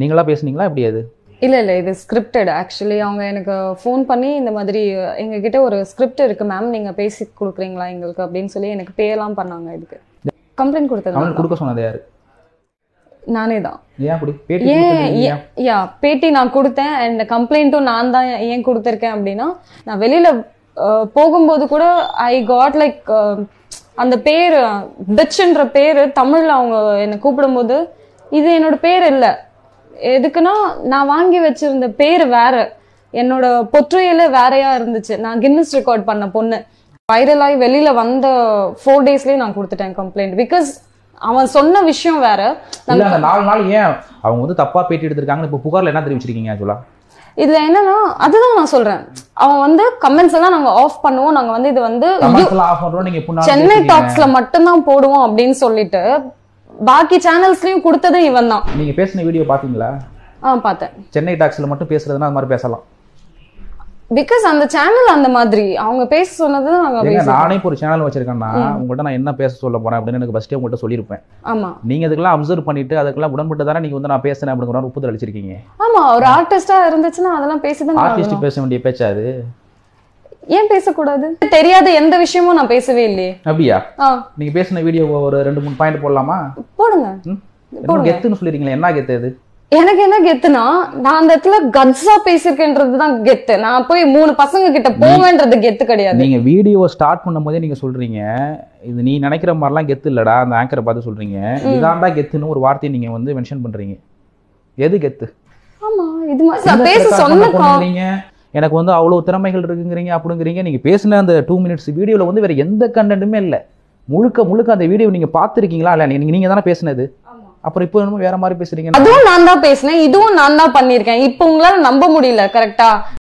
நீங்களா பேசுனீங்களா எப்படி அது இல்ல இல்ல இது ஸ்கிரிப்டட் ஆக்சுவலி அவங்க எனக்கு ஃபோன் பண்ணி இந்த மாதிரி எங்ககிட்ட ஒரு ஸ்கிரிப்ட் இருக்கு மேம் நீங்க பேசி கொடுக்குறீங்களா எங்களுக்கு அப்படின்னு சொல்லி எனக்கு பேலாம் பண்ணாங்க இதுக்கு கம்ப்ளைண்ட் கொடுத்தது கொடுக்க சொன்னது யாரு நானே தான் ஏன் யா பேட்டி நான் கொடுத்தேன் அண்ட் கம்ப்ளைண்ட்டும் நான் தான் ஏன் கொடுத்துருக்கேன் அப்படின்னா நான் வெளியில போகும்போது கூட ஐ காட் லைக் அந்த பேர் டச்சுன்ற பேர் தமிழ்ல அவங்க என்னை கூப்பிடும்போது இது என்னோட பேர் இல்லை எதுக்குன்னா நான் வாங்கி வச்சிருந்த பேர் வேற என்னோட பொற்றுயில வேறையா இருந்துச்சு நான் கின்னஸ் ரெக்கார்ட் பண்ண பொண்ணு வைரல் ஆகி வெளியில வந்த ஃபோர் டேஸ்லயே நான் கொடுத்துட்டேன் கம்ப்ளைண்ட் பிகாஸ் அவன் சொன்ன விஷயம் வேற நாலு நாள் ஏன் அவங்க வந்து தப்பா பேட்டி எடுத்திருக்காங்க இப்போ புகார்ல என்ன தெரிவிச்சிருக்கீங்க இதுல என்னன்னா அதுதான் நான் சொல்றேன் அவன் வந்து கமெண்ட்ஸ் எல்லாம் நாங்க ஆஃப் பண்ணுவோம் நாங்க வந்து இது வந்து சென்னை டாக்ஸ்ல மட்டும்தான் போடுவோம் அப்படின்னு சொல்லிட்டு பாக்கி சேனல்ஸ்லயும் கொடுத்ததும் இவன் தான் நீங்க பேசின வீடியோ பாத்தீங்களா ஆ பார்த்தேன் சென்னை டாக்ஸில் மட்டும் பேசுறதுன்னா அது மாதிரி பேசலாம் பிகாஸ் அந்த சேனல் அந்த மாதிரி அவங்க பேச சொன்னது நாங்க நானே ஒரு சேனல் வச்சிருக்கேன்னா உங்ககிட்ட நான் என்ன பேச சொல்ல போறேன் அப்படின்னு எனக்கு ஃபர்ஸ்டே உங்கள்கிட்ட சொல்லியிருப்பேன் ஆமா நீங்க அதுக்கெல்லாம் அப்சர்வ் பண்ணிட்டு அதுக்கெல்லாம் உடன்பட்டு தான நீங்க வந்து நான் அப்படிங்கற அப்படிங்கிற ஒப்புதல் அளிச்சிருக்கீங்க ஆமா ஒரு ஆர்டிஸ்டா இருந்துச்சுன்னா அதெல்லாம் பேசி தான் ஆர்டிஸ்ட் பேச வேண்டிய பேச்சா அது ஏன் பேசக்கூடாது தெரியாத எந்த விஷயமும் நான் பேசவே இல்லையே அப்படியா நீங்க பேசின வீடியோ ஒரு ரெண்டு மூணு பாயிண்ட் போடலாமா போடுங்க கெத்துன்னு சொல்லிருக்கீங்களா என்ன கெத்து அது எனக்கு என்ன கெத்துனா நான் அந்த இடத்துல கட்ஸா பேசிருக்கேன்றதுதான் கெத்து நான் போய் மூணு பசங்க கிட்ட போவேன்றது கெத்து கிடையாது நீங்க வீடியோ ஸ்டார்ட் பண்ணும் போதே நீங்க சொல்றீங்க இது நீ நினைக்கிற மாதிரிலாம் கெத்து இல்லடா அந்த ஆங்கரை பார்த்து சொல்றீங்க இதான்டா கெத்துன்னு ஒரு வார்த்தையை நீங்க வந்து மென்ஷன் பண்றீங்க எது கெத்து ஆமா இது மாதிரி பேச சொன்னீங்க எனக்கு வந்து அவ்வளோ திறமைகள் இருக்குங்கிறீங்க அப்படிங்கிறீங்க நீங்கள் பேசின அந்த டூ மினிட்ஸ் வீடியோவில் வந்து வேறு எந்த கண்டென்ட்டுமே இல்லை முழுக்க முழுக்க அந்த வீடியோ நீங்கள் பார்த்துருக்கீங்களா இல்லை நீங்கள் நீங்கள் தானே பேசினது அப்புறம் இப்போ வேற மாதிரி பேசுறீங்க அதுவும் நான் தான் பேசினேன் இதுவும் நான் தான் பண்ணியிருக்கேன் இப்போ உங்களால் நம்ப முடியல கரெக்டா